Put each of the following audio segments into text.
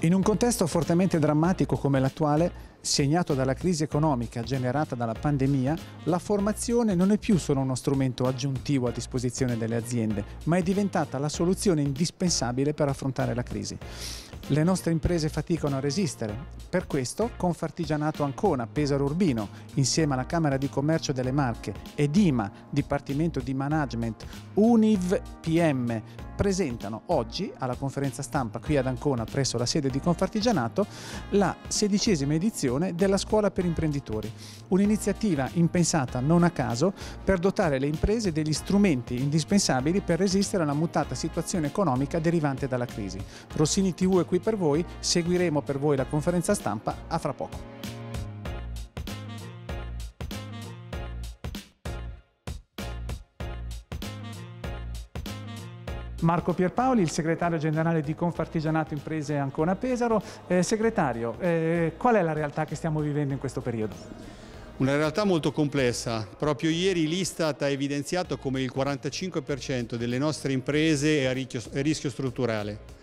In un contesto fortemente drammatico come l'attuale, segnato dalla crisi economica generata dalla pandemia, la formazione non è più solo uno strumento aggiuntivo a disposizione delle aziende, ma è diventata la soluzione indispensabile per affrontare la crisi. Le nostre imprese faticano a resistere. Per questo Confartigianato Ancona, Pesaro Urbino, insieme alla Camera di Commercio delle Marche, Edima, Dipartimento di Management, Univ PM, presentano oggi alla conferenza stampa qui ad Ancona presso la sede di Confartigianato la sedicesima edizione della Scuola per Imprenditori, un'iniziativa impensata non a caso per dotare le imprese degli strumenti indispensabili per resistere alla mutata situazione economica derivante dalla crisi. Rossini TV è qui per voi, seguiremo per voi la conferenza stampa a fra poco. Marco Pierpaoli, il segretario generale di Confartigianato Imprese Ancona Pesaro. Eh, segretario, eh, qual è la realtà che stiamo vivendo in questo periodo? Una realtà molto complessa. Proprio ieri l'Istat ha evidenziato come il 45% delle nostre imprese è a rischio strutturale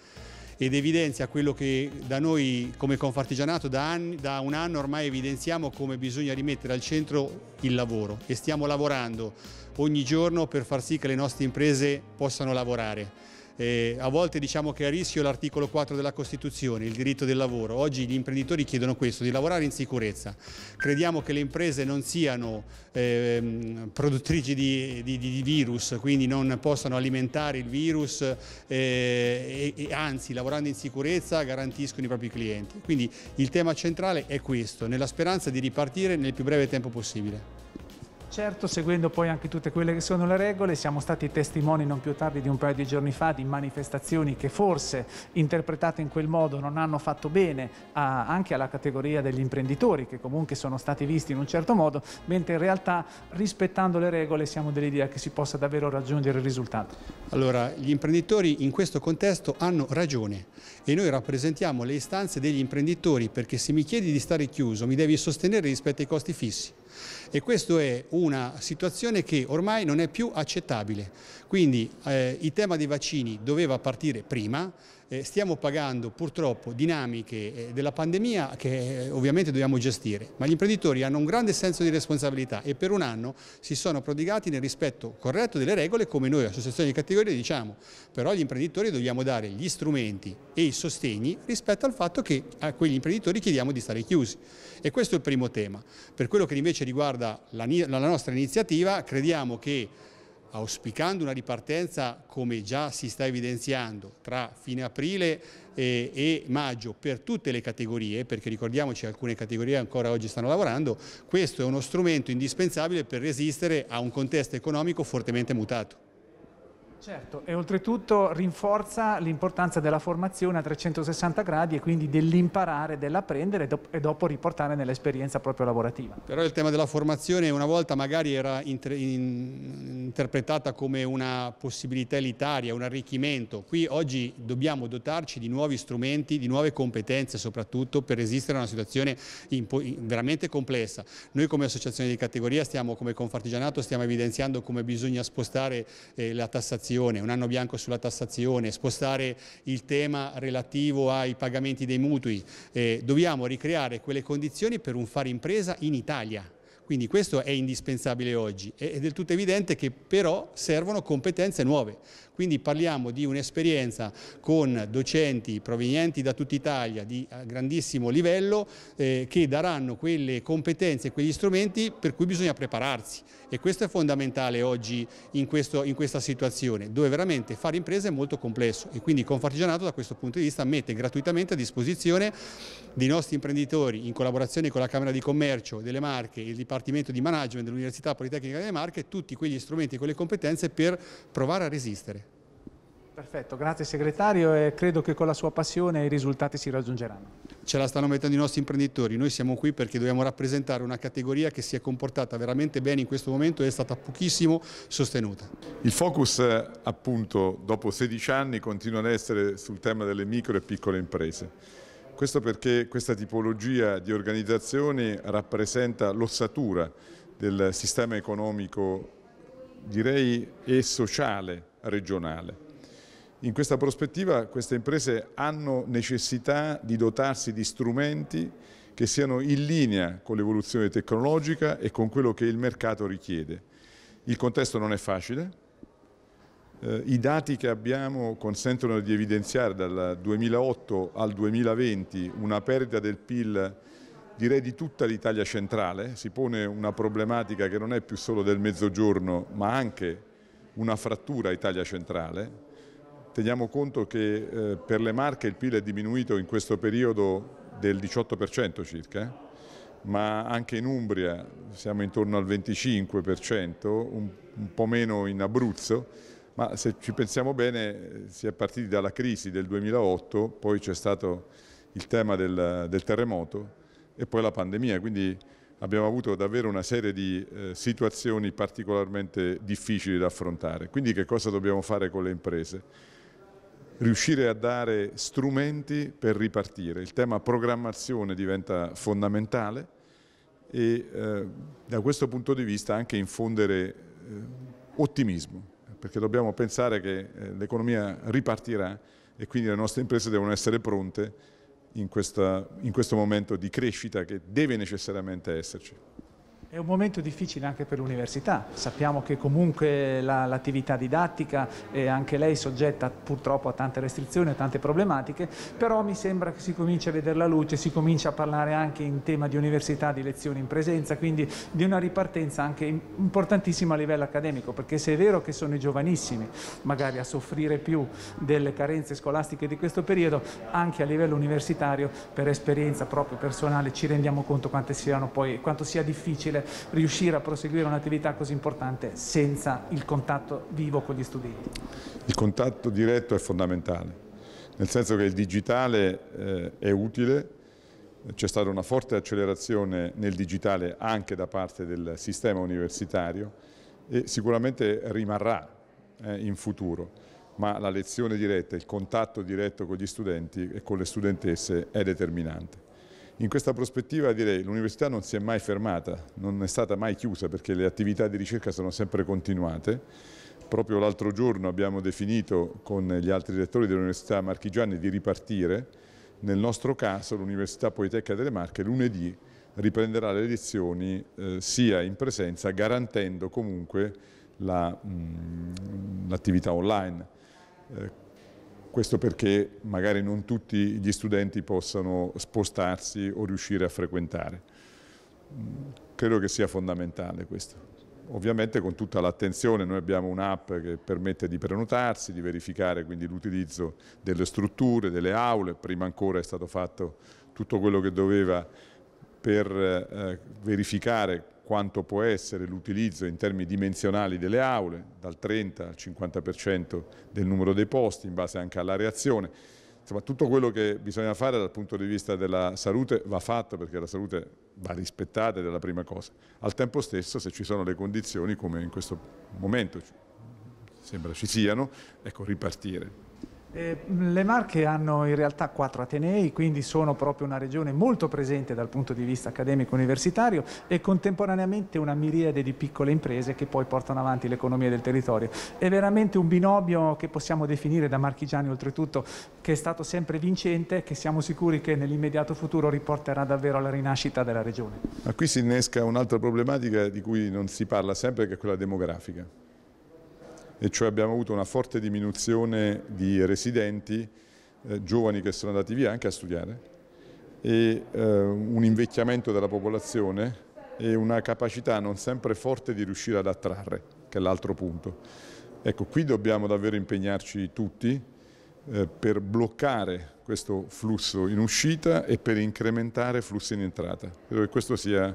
ed evidenzia quello che da noi come Confartigianato da, anni, da un anno ormai evidenziamo come bisogna rimettere al centro il lavoro e stiamo lavorando ogni giorno per far sì che le nostre imprese possano lavorare. Eh, a volte diciamo che è a rischio l'articolo 4 della Costituzione, il diritto del lavoro. Oggi gli imprenditori chiedono questo, di lavorare in sicurezza. Crediamo che le imprese non siano eh, produttrici di, di, di, virus, quindi non possano alimentare il virus eh, e, e anzi lavorando in sicurezza garantiscono i propri clienti. Quindi il tema centrale è questo, nella speranza di ripartire nel più breve tempo possibile. Certo, seguendo poi anche tutte quelle che sono le regole, siamo stati testimoni non più tardi di un paio di giorni fa di manifestazioni che forse interpretate in quel modo non hanno fatto bene a, anche alla categoria degli imprenditori che comunque sono stati visti in un certo modo, mentre in realtà rispettando le regole siamo dell'idea che si possa davvero raggiungere il risultato. Allora, gli imprenditori in questo contesto hanno ragione e noi rappresentiamo le istanze degli imprenditori perché se mi chiedi di stare chiuso mi devi sostenere rispetto ai costi fissi e questa è una situazione che ormai non è più accettabile. Quindi eh, il tema dei vaccini doveva partire prima, eh, stiamo pagando purtroppo dinamiche eh, della pandemia che eh, ovviamente dobbiamo gestire, ma gli imprenditori hanno un grande senso di responsabilità e per un anno si sono prodigati nel rispetto corretto delle regole come noi associazioni di categoria diciamo, però agli imprenditori dobbiamo dare gli strumenti e i sostegni rispetto al fatto che a quegli imprenditori chiediamo di stare chiusi e questo è il primo tema. Per quello che invece riguarda la, la nostra iniziativa crediamo che auspicando una ripartenza come già si sta evidenziando tra fine aprile e, e, maggio per tutte le categorie, perché ricordiamoci alcune categorie ancora oggi stanno lavorando, questo è uno strumento indispensabile per resistere a un contesto economico fortemente mutato. Certo, e oltretutto rinforza l'importanza della formazione a 360 gradi e quindi dell'imparare, dell'apprendere e dopo riportare nell'esperienza proprio lavorativa. Però il tema della formazione una volta magari era inter in interpretata come una possibilità elitaria, un arricchimento. Qui oggi dobbiamo dotarci di nuovi strumenti, di nuove competenze soprattutto per resistere a una situazione veramente complessa. Noi come associazione di categoria stiamo, come Confartigianato, stiamo evidenziando come bisogna spostare eh, la tassazione tassazione, un anno bianco sulla tassazione, spostare il tema relativo ai pagamenti dei mutui. Eh, dobbiamo ricreare quelle condizioni per un fare impresa in Italia. Quindi questo è indispensabile oggi, è del tutto evidente che però servono competenze nuove, quindi parliamo di un'esperienza con docenti provenienti da tutta Italia di eh, grandissimo livello eh, che daranno quelle competenze, e quegli strumenti per cui bisogna prepararsi e questo è fondamentale oggi in, questo, in questa situazione dove veramente fare impresa è molto complesso e quindi Confartigianato da questo punto di vista mette gratuitamente a disposizione dei nostri imprenditori in collaborazione con la Camera di Commercio delle Marche e il Dipartimento di Management dell'Università Politecnica delle Marche tutti quegli strumenti e quelle competenze per provare a resistere. Perfetto, grazie segretario e credo che con la sua passione i risultati si raggiungeranno. Ce la stanno mettendo i nostri imprenditori, noi siamo qui perché dobbiamo rappresentare una categoria che si è comportata veramente bene in questo momento e è stata pochissimo sostenuta. Il focus appunto dopo 16 anni continua ad essere sul tema delle micro e piccole imprese. Questo perché questa tipologia di organizzazioni rappresenta l'ossatura del sistema economico direi e sociale regionale. In questa prospettiva queste imprese hanno necessità di dotarsi di strumenti che siano in linea con l'evoluzione tecnologica e con quello che il mercato richiede. Il contesto non è facile, eh, i dati che abbiamo consentono di evidenziare dal 2008 al 2020 una perdita del PIL direi di tutta l'Italia centrale, si pone una problematica che non è più solo del mezzogiorno ma anche una frattura Italia centrale, Teniamo conto che eh, per le Marche il PIL è diminuito in questo periodo del 18% circa, eh, ma anche in Umbria siamo intorno al 25%, un, un po' meno in Abruzzo, ma se ci pensiamo bene eh, si è partiti dalla crisi del 2008, poi c'è stato il tema del, del, terremoto e poi la pandemia, quindi abbiamo avuto davvero una serie di eh, situazioni particolarmente difficili da affrontare. Quindi che cosa dobbiamo fare con le imprese? riuscire a dare strumenti per ripartire. Il tema programmazione diventa fondamentale e eh, da questo punto di vista anche infondere eh, ottimismo, perché dobbiamo pensare che eh, l'economia ripartirà e quindi le nostre imprese devono essere pronte in, questa, in questo momento di crescita che deve necessariamente esserci. È un momento difficile anche per l'università, sappiamo che comunque l'attività didattica è anche lei soggetta purtroppo a tante restrizioni, a tante problematiche, però mi sembra che si cominci a vedere la luce, si comincia a parlare anche in tema di università, di lezioni in presenza, quindi di una ripartenza anche importantissima a livello accademico, perché se è vero che sono i giovanissimi magari a soffrire più delle carenze scolastiche di questo periodo, anche a livello universitario per esperienza proprio personale ci rendiamo conto quanto, poi, quanto sia difficile riuscire a proseguire un'attività così importante senza il contatto vivo con gli studenti? Il contatto diretto è fondamentale, nel senso che il digitale eh, è utile, c'è stata una forte accelerazione nel digitale anche da parte del sistema universitario e sicuramente rimarrà eh, in futuro ma la lezione diretta, il contatto diretto con gli studenti e con le studentesse è determinante. In questa prospettiva direi l'università non si è mai fermata, non è stata mai chiusa perché le attività di ricerca sono sempre continuate. Proprio l'altro giorno abbiamo definito con gli altri rettori dell'Università Marchigiani di ripartire. Nel nostro caso l'Università Politecnica delle Marche lunedì riprenderà le lezioni eh, sia in presenza garantendo comunque mm, l'attività la, online. Eh, questo perché magari non tutti gli studenti possano spostarsi o riuscire a frequentare. Mm, credo che sia fondamentale questo. Ovviamente con tutta l'attenzione noi abbiamo un'app che permette di prenotarsi, di verificare quindi l'utilizzo delle strutture, delle aule, prima ancora è stato fatto tutto quello che doveva per eh, verificare quanto può essere l'utilizzo in termini dimensionali delle aule, dal 30 al 50% del numero dei posti in base anche alla reazione. Insomma, tutto quello che bisogna fare dal punto di vista della salute va fatto perché la salute va rispettata ed è la prima cosa. Al tempo stesso, se ci sono le condizioni, come in questo momento sembra ci siano, ecco, ripartire. Eh, le Marche hanno in realtà quattro Atenei, quindi sono proprio una regione molto presente dal punto di vista accademico universitario e contemporaneamente una miriade di piccole imprese che poi portano avanti l'economia del territorio. È veramente un binomio che possiamo definire da marchigiani oltretutto che è stato sempre vincente e che siamo sicuri che nell'immediato futuro riporterà davvero alla rinascita della regione. Ma qui si innesca un'altra problematica di cui non si parla sempre che è quella demografica e cioè abbiamo avuto una forte diminuzione di residenti, eh, giovani che sono andati via anche a studiare, e eh, un invecchiamento della popolazione e una capacità non sempre forte di riuscire ad attrarre, che è l'altro punto. Ecco, qui dobbiamo davvero impegnarci tutti eh, per bloccare questo flusso in uscita e per incrementare flussi in entrata. Credo che questo sia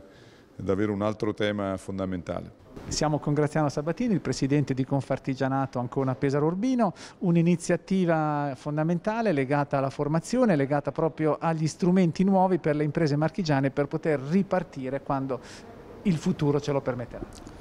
davvero un altro tema fondamentale. Siamo con Graziano Sabatini, il presidente di Confartigianato Ancona Pesaro Urbino, un'iniziativa fondamentale legata alla formazione, legata proprio agli strumenti nuovi per le imprese marchigiane per poter ripartire quando il futuro ce lo permetterà.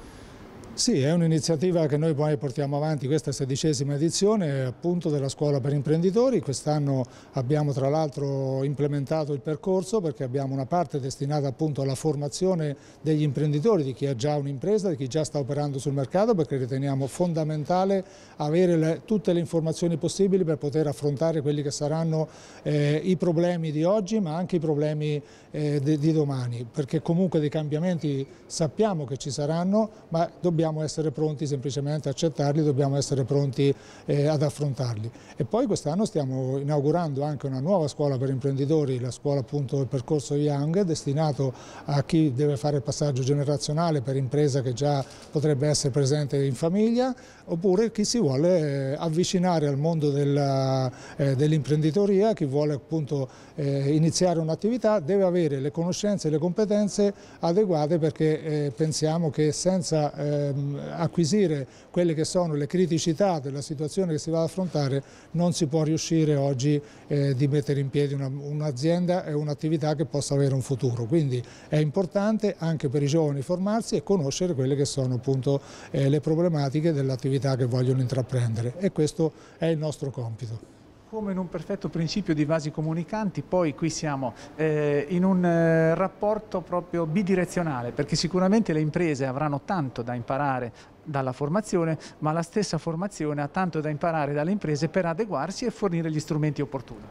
Sì, è un'iniziativa che noi poi portiamo avanti, questa sedicesima edizione appunto della scuola per imprenditori, quest'anno abbiamo tra l'altro implementato il percorso perché abbiamo una parte destinata appunto alla formazione degli imprenditori, di chi ha già un'impresa, di chi già sta operando sul mercato perché riteniamo fondamentale avere le, tutte le informazioni possibili per poter affrontare quelli che saranno eh, i problemi di oggi ma anche i problemi eh, di, di domani perché comunque dei cambiamenti sappiamo che ci saranno ma dobbiamo dobbiamo essere pronti semplicemente a accettarli, dobbiamo essere pronti eh, ad affrontarli. E poi quest'anno stiamo inaugurando anche una nuova scuola per imprenditori, la scuola appunto del percorso Young, destinato a chi deve fare il passaggio generazionale per impresa che già potrebbe essere presente in famiglia, oppure chi si vuole eh, avvicinare al mondo della, eh, dell'imprenditoria, chi vuole appunto eh, iniziare un'attività, deve avere le conoscenze e le competenze adeguate perché eh, pensiamo che senza eh, Ehm, acquisire quelle che sono le criticità della situazione che si va ad affrontare non si può riuscire oggi eh, di mettere in piedi un'azienda un e un'attività che possa avere un futuro. Quindi è importante anche per i giovani formarsi e conoscere quelle che sono appunto eh, le problematiche dell'attività che vogliono intraprendere e questo è il nostro compito. Come in un perfetto principio di vasi comunicanti, poi qui siamo eh, in un eh, rapporto proprio bidirezionale, perché sicuramente le imprese avranno tanto da imparare dalla formazione, ma la stessa formazione ha tanto da imparare dalle imprese per adeguarsi e fornire gli strumenti opportuni.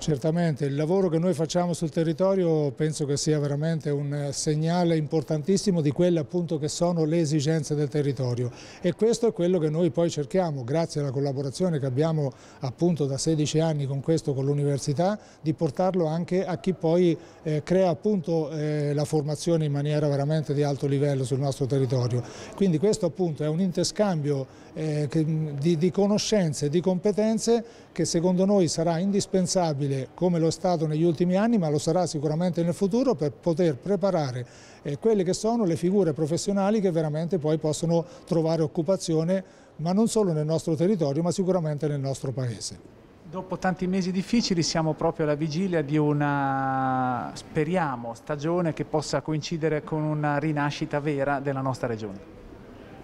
Certamente, il lavoro che noi facciamo sul territorio penso che sia veramente un segnale importantissimo di quelle appunto che sono le esigenze del territorio e questo è quello che noi poi cerchiamo, grazie alla collaborazione che abbiamo appunto da 16 anni con questo, con l'università, di portarlo anche a chi poi eh, crea appunto eh, la formazione in maniera veramente di alto livello sul nostro territorio. Quindi questo appunto è un interscambio eh, che, di, di conoscenze, di competenze che secondo noi sarà indispensabile disponibile come lo è stato negli ultimi anni, ma lo sarà sicuramente nel futuro per poter preparare eh, quelle che sono le figure professionali che veramente poi possono trovare occupazione, ma non solo nel nostro territorio, ma sicuramente nel nostro Paese. Dopo tanti mesi difficili siamo proprio alla vigilia di una, speriamo, stagione che possa coincidere con una rinascita vera della nostra regione.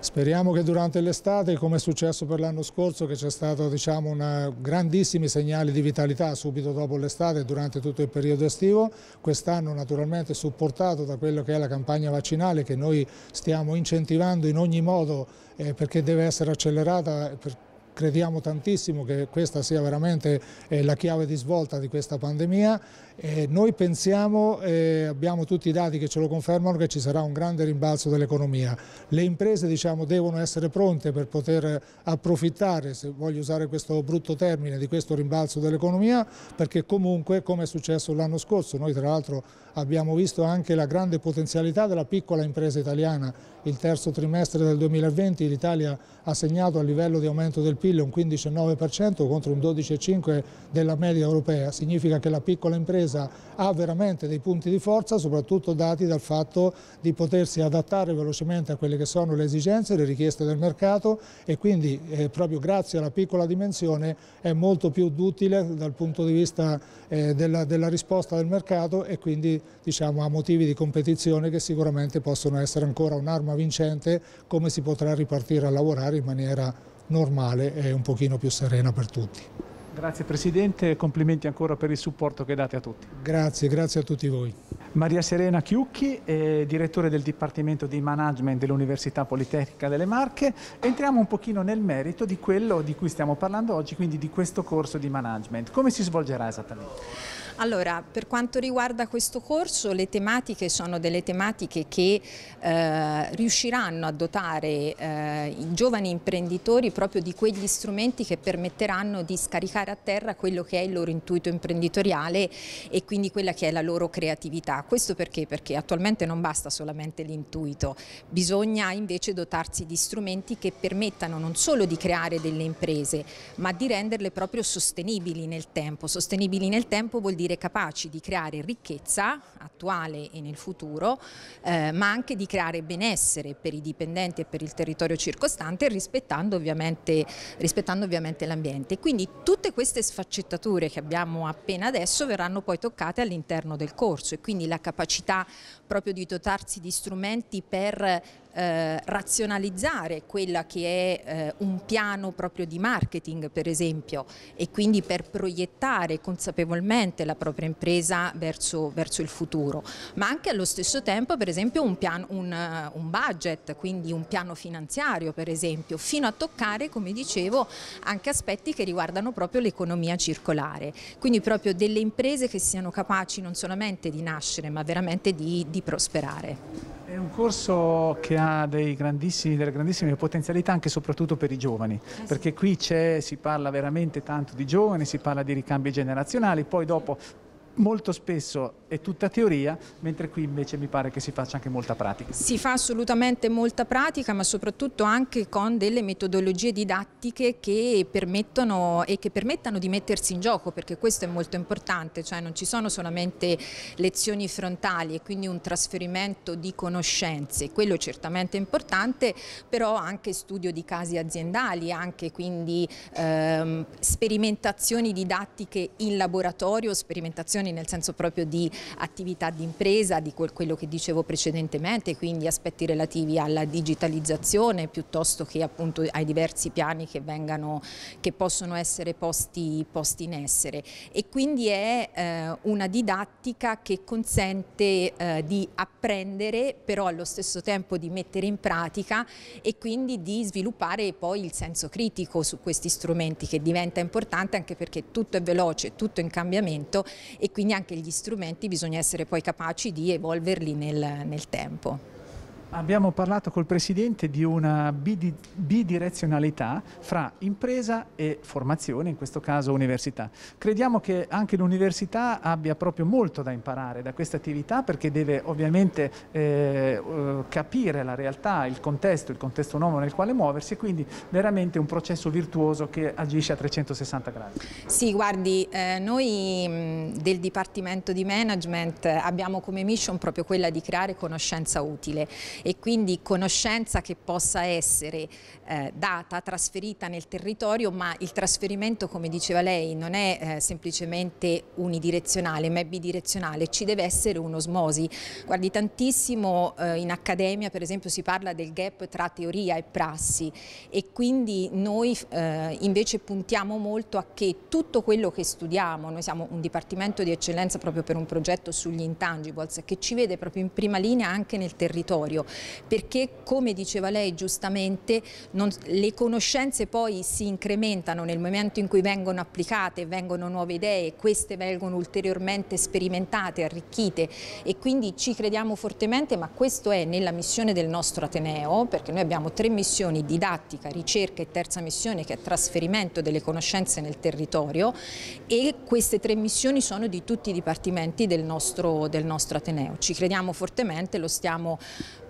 Speriamo che durante l'estate, come è successo per l'anno scorso, che c'è stato diciamo, grandissimi segnali di vitalità subito dopo l'estate e durante tutto il periodo estivo, quest'anno naturalmente supportato da quello che è la campagna vaccinale che noi stiamo incentivando in ogni modo eh, perché deve essere accelerata per crediamo tantissimo che questa sia veramente eh, la chiave di svolta di questa pandemia. Eh, noi pensiamo, eh, abbiamo tutti i dati che ce lo confermano, che ci sarà un grande rimbalzo dell'economia. Le imprese diciamo, devono essere pronte per poter approfittare, se voglio usare questo brutto termine, di questo rimbalzo dell'economia, perché comunque, come è successo l'anno scorso, noi tra l'altro abbiamo visto anche la grande potenzialità della piccola impresa italiana. Il terzo trimestre del 2020 l'Italia ha segnato a livello di aumento del PIL è un 15,9% contro un 12,5% della media europea. Significa che la piccola impresa ha veramente dei punti di forza, soprattutto dati dal fatto di potersi adattare velocemente a quelle che sono le esigenze, le richieste del mercato e quindi eh, proprio grazie alla piccola dimensione è molto più duttile dal punto di vista eh, della, della, risposta del mercato e quindi diciamo, ha motivi di competizione che sicuramente possono essere ancora un'arma vincente come si potrà ripartire a lavorare in maniera normale e un pochino più serena per tutti. Grazie Presidente e complimenti ancora per il supporto che date a tutti. Grazie, grazie a tutti voi. Maria Serena Chiucchi, eh, direttore del Dipartimento di Management dell'Università Politecnica delle Marche. Entriamo un pochino nel merito di quello di cui stiamo parlando oggi, quindi di questo corso di management. Come si svolgerà esattamente? Allora, per quanto riguarda questo corso, le tematiche sono delle tematiche che eh, riusciranno a dotare eh, i giovani imprenditori proprio di quegli strumenti che permetteranno di scaricare a terra quello che è il loro intuito imprenditoriale e quindi quella che è la loro creatività. Questo perché? Perché attualmente non basta solamente l'intuito, bisogna invece dotarsi di strumenti che permettano non solo di creare delle imprese, ma di renderle proprio sostenibili nel tempo. Sostenibili nel tempo vuol dire dire, capaci di creare ricchezza attuale e nel futuro, eh, ma anche di creare benessere per i dipendenti e per il territorio circostante rispettando ovviamente, ovviamente l'ambiente. Quindi tutte queste sfaccettature che abbiamo appena adesso verranno poi toccate all'interno del corso e quindi la capacità proprio di dotarsi di strumenti per eh, razionalizzare quella che è eh, un piano proprio di marketing per esempio e quindi per proiettare consapevolmente la propria impresa verso, verso il futuro, ma anche allo stesso tempo per esempio un, piano, un, eh, un budget, quindi un piano finanziario per esempio, fino a toccare come dicevo anche aspetti che riguardano proprio l'economia circolare, quindi proprio delle imprese che siano capaci non solamente di nascere ma veramente di, di prosperare. È un corso che ha ha delle grandissime potenzialità anche e soprattutto per i giovani, eh perché qui si parla veramente tanto di giovani, si parla di ricambi generazionali, poi dopo molto spesso è tutta teoria, mentre qui invece mi pare che si faccia anche molta pratica. Si fa assolutamente molta pratica, ma soprattutto anche con delle metodologie didattiche che permettono e che permettano di mettersi in gioco, perché questo è molto importante, cioè non ci sono solamente lezioni frontali e quindi un trasferimento di conoscenze, quello certamente importante, però anche studio di casi aziendali, anche quindi ehm, sperimentazioni didattiche in laboratorio, sperimentazioni azioni nel senso proprio di attività di impresa, di quel, quello che dicevo precedentemente, quindi aspetti relativi alla digitalizzazione piuttosto che appunto ai diversi piani che, vengano, che possono essere posti, posti, in essere. E quindi è eh, una didattica che consente eh, di apprendere però allo stesso tempo di mettere in pratica e quindi di sviluppare poi il senso critico su questi strumenti che diventa importante anche perché tutto è veloce, tutto è in cambiamento e quindi anche gli strumenti bisogna essere poi capaci di evolverli nel, nel tempo. Abbiamo parlato col Presidente di una bidirezionalità fra impresa e formazione, in questo caso università. Crediamo che anche l'università abbia proprio molto da imparare da questa attività perché deve ovviamente eh, eh capire la realtà, il contesto, il contesto nuovo nel quale muoversi e quindi veramente un processo virtuoso che agisce a 360 gradi. Sì, guardi, eh, noi mm, del Dipartimento di Management abbiamo come mission proprio quella di creare conoscenza utile e quindi conoscenza che possa essere eh, data, trasferita nel territorio, ma il trasferimento, come diceva lei, non è eh, semplicemente unidirezionale, ma è bidirezionale, ci deve essere un'osmosi. Guardi, tantissimo eh, in accademia, per esempio, si parla del gap tra teoria e prassi e quindi noi eh, invece puntiamo molto a che tutto quello che studiamo, noi siamo un dipartimento di eccellenza proprio per un progetto sugli intangibles, che ci vede proprio in prima linea anche nel territorio, perché come diceva lei giustamente non, le conoscenze poi si incrementano nel momento in cui vengono applicate, vengono nuove idee, queste vengono ulteriormente sperimentate, arricchite e quindi ci crediamo fortemente ma questo è nella missione del nostro Ateneo perché noi abbiamo tre missioni didattica, ricerca e terza missione che è trasferimento delle conoscenze nel territorio e queste tre missioni sono di tutti i dipartimenti del nostro, del nostro Ateneo. Ci crediamo fortemente, lo stiamo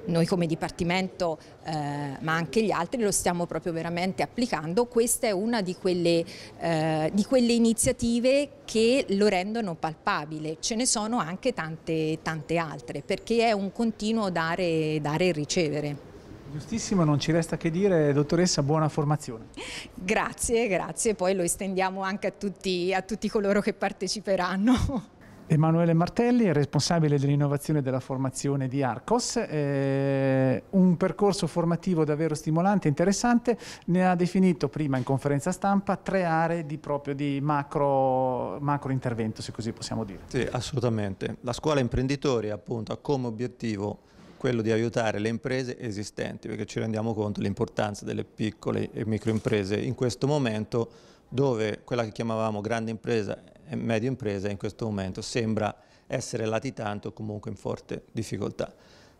noi come Dipartimento eh, ma anche gli altri lo stiamo proprio veramente applicando, questa è una di quelle, eh, di quelle iniziative che lo rendono palpabile, ce ne sono anche tante, tante altre perché è un continuo dare, dare e ricevere. Giustissimo, non ci resta che dire, dottoressa, buona formazione. Grazie, grazie, poi lo estendiamo anche a tutti, a tutti coloro che parteciperanno. Emanuele Martelli, responsabile dell'innovazione e della formazione di Arcos, eh, un percorso formativo davvero stimolante e interessante, ne ha definito prima in conferenza stampa tre aree di, proprio di macro, macro, intervento, se così possiamo dire. Sì, assolutamente. La scuola imprenditori appunto ha come obiettivo quello di aiutare le imprese esistenti, perché ci rendiamo conto dell'importanza delle piccole e micro imprese in questo momento dove quella che chiamavamo grande impresa e media impresa in questo momento sembra essere latitante o comunque in forte difficoltà.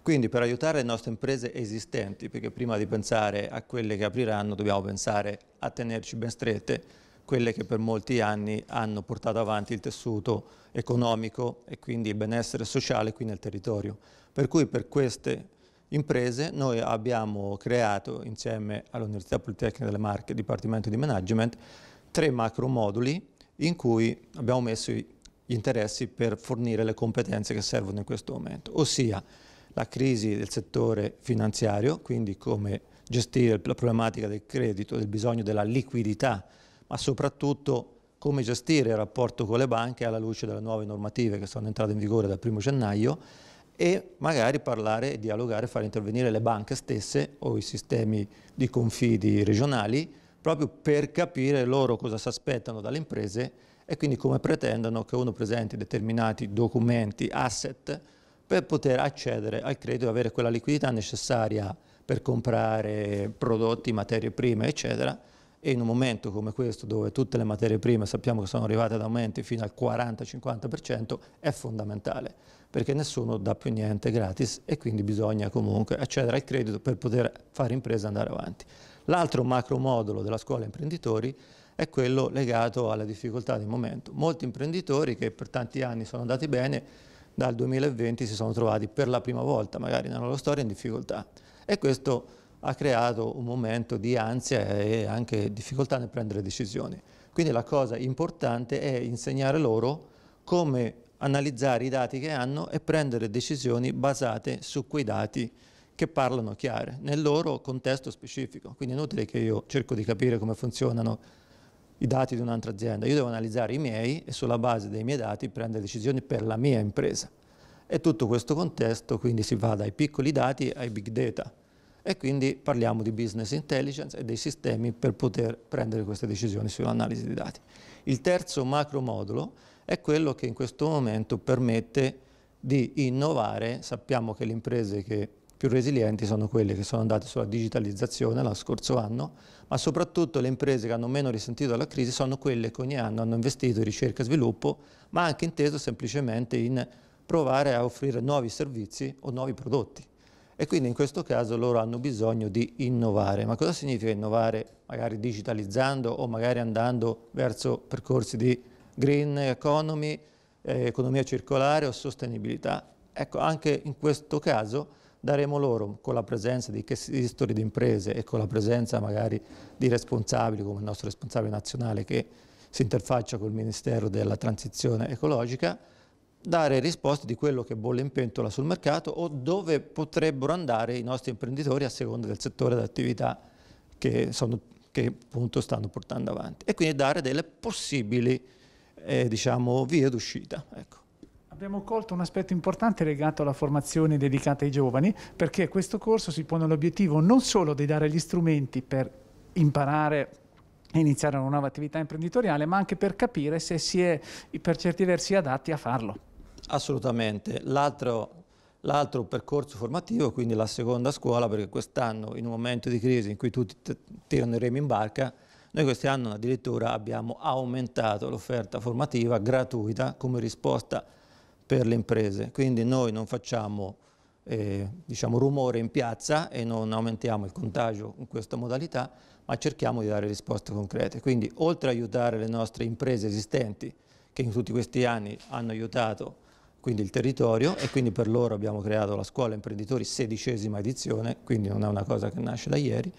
Quindi per aiutare le nostre imprese esistenti, perché prima di pensare a quelle che apriranno dobbiamo pensare a tenerci ben strette, quelle che per molti anni hanno portato avanti il tessuto economico e quindi il benessere sociale qui nel territorio. Per cui per queste imprese noi abbiamo creato insieme all'Università Politecnica delle Marche, Dipartimento di Management, tre macro moduli in cui abbiamo messo gli interessi per fornire le competenze che servono in questo momento, ossia la crisi del settore finanziario, quindi come gestire la problematica del credito, del bisogno della liquidità, ma soprattutto come gestire il rapporto con le banche alla luce delle nuove normative che sono entrate in vigore dal 1 gennaio e magari parlare, dialogare, far intervenire le banche stesse o i sistemi di confidi regionali proprio per capire loro cosa si aspettano dalle imprese e quindi come pretendono che uno presenti determinati documenti, asset, per poter accedere al credito e avere quella liquidità necessaria per comprare prodotti, materie prime, eccetera. E in un momento come questo, dove tutte le materie prime sappiamo che sono arrivate ad aumenti fino al 40-50%, è fondamentale, perché nessuno dà più niente gratis e quindi bisogna comunque accedere al credito per poter fare impresa e andare avanti. L'altro macro modulo della scuola imprenditori è quello legato alla difficoltà del momento. Molti imprenditori che per tanti anni sono andati bene, dal 2020 si sono trovati per la prima volta, magari nella loro storia, in difficoltà. E questo ha creato un momento di ansia e anche difficoltà nel prendere decisioni. Quindi la cosa importante è insegnare loro come analizzare i dati che hanno e prendere decisioni basate su quei dati che parlano chiare nel loro contesto specifico. Quindi è inutile che io cerco di capire come funzionano i dati di un'altra azienda. Io devo analizzare i miei e sulla base dei miei dati prendere decisioni per la mia impresa. E tutto questo contesto quindi si va dai piccoli dati ai big data. E quindi parliamo di business intelligence e dei sistemi per poter prendere queste decisioni sull'analisi dei dati. Il terzo macro modulo è quello che in questo momento permette di innovare. Sappiamo che le imprese che più resilienti sono quelle che sono andate sulla digitalizzazione l'anno scorso anno, ma soprattutto le imprese che hanno meno risentito dalla crisi sono quelle che ogni anno hanno investito in ricerca e sviluppo, ma anche inteso semplicemente in provare a offrire nuovi servizi o nuovi prodotti. E quindi in questo caso loro hanno bisogno di innovare. Ma cosa significa innovare? Magari digitalizzando o magari andando verso percorsi di green economy, eh, economia circolare o sostenibilità. Ecco, anche in questo caso daremo loro, con la presenza di gestori di imprese e con la presenza magari di responsabili come il nostro responsabile nazionale che si interfaccia col Ministero della Transizione Ecologica, dare risposte di quello che bolle in pentola sul mercato o dove potrebbero andare i nostri imprenditori a seconda del settore d'attività che, che appunto stanno portando avanti e quindi dare delle possibili eh, diciamo, vie d'uscita. Ecco. Abbiamo colto un aspetto importante legato alla formazione dedicata ai giovani perché questo corso si pone l'obiettivo non solo di dare gli strumenti per imparare e iniziare una nuova attività imprenditoriale, ma anche per capire se si è per certi versi adatti a farlo. Assolutamente. L'altro percorso formativo, quindi la seconda scuola, perché quest'anno in un momento di crisi in cui tutti tirano i remi in barca, noi quest'anno addirittura abbiamo aumentato l'offerta formativa gratuita come risposta a per le imprese. Quindi noi non facciamo eh, diciamo, rumore in piazza e non aumentiamo il contagio in questa modalità, ma cerchiamo di dare risposte concrete. Quindi oltre ad aiutare le nostre imprese esistenti, che in tutti questi anni hanno aiutato quindi il territorio e quindi per loro abbiamo creato la scuola imprenditori sedicesima edizione, quindi non è una cosa che nasce da ieri,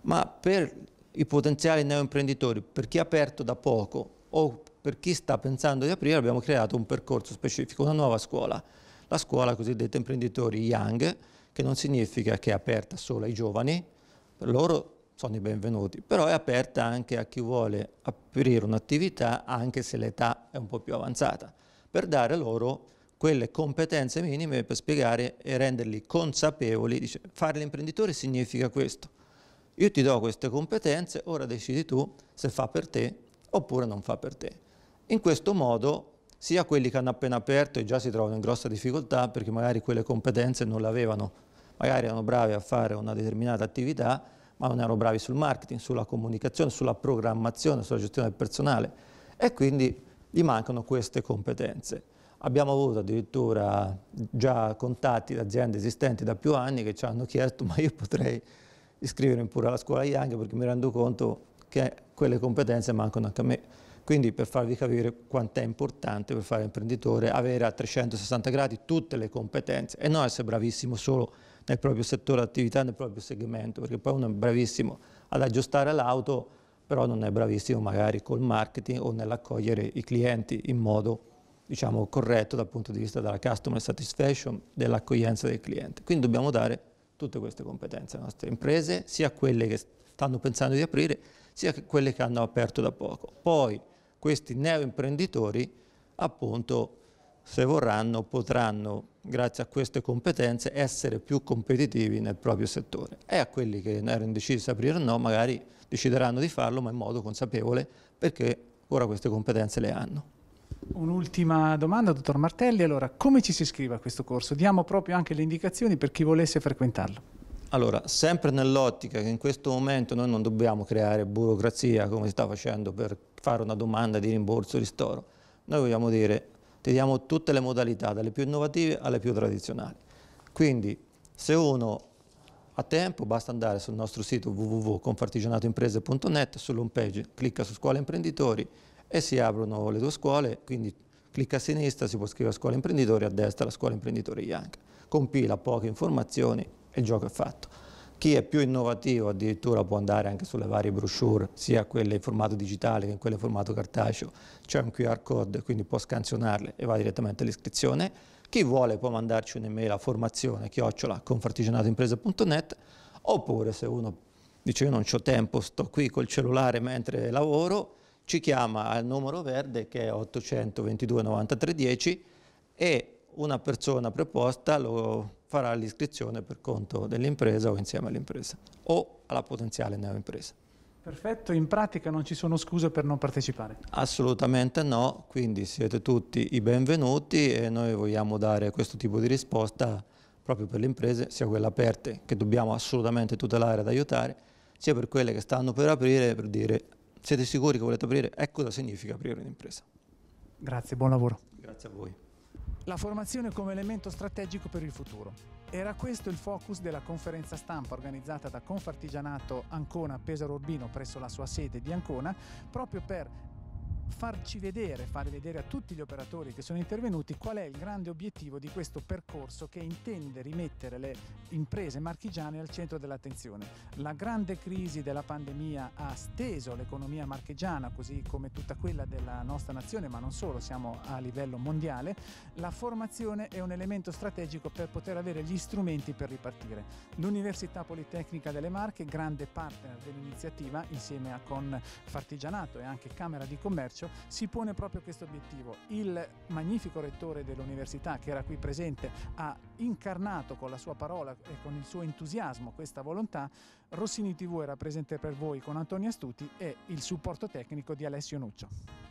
ma per i potenziali neoimprenditori, per chi ha aperto da poco o per chi sta pensando di aprire abbiamo creato un percorso specifico, una nuova scuola, la scuola cosiddetta imprenditori Young, che non significa che è aperta solo ai giovani, per loro sono i benvenuti, però è aperta anche a chi vuole aprire un'attività anche se l'età è un po' più avanzata, per dare loro quelle competenze minime per spiegare e renderli consapevoli, dice, fare l'imprenditore significa questo, io ti do queste competenze, ora decidi tu se fa per te oppure non fa per te. In questo modo sia quelli che hanno appena aperto e già si trovano in grossa difficoltà perché magari quelle competenze non le avevano, magari erano bravi a fare una determinata attività ma non erano bravi sul marketing, sulla comunicazione, sulla programmazione, sulla gestione del personale e quindi gli mancano queste competenze. Abbiamo avuto addirittura già contatti da aziende esistenti da più anni che ci hanno chiesto ma io potrei iscrivermi pure alla scuola Young perché mi rendo conto che quelle competenze mancano anche a me. Quindi per farvi capire quanto è importante per fare imprenditore avere a 360 gradi tutte le competenze e non essere bravissimo solo nel proprio settore attività, nel proprio segmento, perché poi uno è bravissimo ad aggiustare l'auto, però non è bravissimo magari col marketing o nell'accogliere i clienti in modo diciamo, corretto dal punto di vista della customer satisfaction, dell'accoglienza del cliente. Quindi dobbiamo dare tutte queste competenze alle nostre imprese, sia quelle che stanno pensando di aprire, sia quelle che hanno aperto da poco. Poi questi neoimprenditori appunto se vorranno potranno grazie a queste competenze essere più competitivi nel proprio settore e a quelli che erano decisi di aprire o no magari decideranno di farlo ma in modo consapevole perché ora queste competenze le hanno. Un'ultima domanda, dottor Martelli. Allora, come ci si iscrive a questo corso? Diamo proprio anche le indicazioni per chi volesse frequentarlo. Allora, sempre nell'ottica che in questo momento noi non dobbiamo creare burocrazia come si sta facendo per fare una domanda di rimborso, ristoro. Noi vogliamo dire, ti diamo tutte le modalità, dalle più innovative alle più tradizionali. Quindi se uno ha tempo basta andare sul nostro sito www.confartigianatoimprese.net, sull'home page clicca su scuola imprenditori e si aprono le due scuole, quindi clicca a sinistra, si può scrivere scuola imprenditori, a destra la scuola imprenditori Young. Compila poche informazioni e il gioco è fatto. Chi è più innovativo addirittura può andare anche sulle varie brochure, sia quelle in formato digitale che in quelle in formato cartaceo. C'è un QR code, quindi può scansionarle e va direttamente all'iscrizione. Chi vuole può mandarci un'email a formazione chiocciola confartigianatoimpresa.net oppure se uno dice io non ho tempo, sto qui col cellulare mentre lavoro, ci chiama al numero verde che è 822 93 10 e una persona preposta lo farà l'iscrizione per conto dell'impresa o insieme all'impresa o alla potenziale neoimpresa. Perfetto, in pratica non ci sono scuse per non partecipare? Assolutamente no, quindi siete tutti i benvenuti e noi vogliamo dare questo tipo di risposta proprio per le imprese, sia quelle aperte che dobbiamo assolutamente tutelare ed aiutare, sia per quelle che stanno per aprire per dire siete sicuri che volete aprire? Ecco cosa significa aprire un'impresa. Grazie, buon lavoro. Grazie a voi la formazione come elemento strategico per il futuro. Era questo il focus della conferenza stampa organizzata da Confartigianato Ancona Pesaro Urbino presso la sua sede di Ancona, proprio per farci vedere, fare vedere a tutti gli operatori che sono intervenuti qual è il grande obiettivo di questo percorso che intende rimettere le imprese marchigiane al centro dell'attenzione. La grande crisi della pandemia ha steso l'economia marchigiana, così come tutta quella della nostra nazione, ma non solo, siamo a livello mondiale. La formazione è un elemento strategico per poter avere gli strumenti per ripartire. L'Università Politecnica delle Marche, grande partner dell'iniziativa, insieme a con Fartigianato e anche Camera di Commercio, Boccaccio, si pone proprio questo obiettivo. Il magnifico rettore dell'università che era qui presente ha incarnato con la sua parola e con il suo entusiasmo questa volontà. Rossini TV era presente per voi con Antonio Astuti e il supporto tecnico di Alessio Nuccio.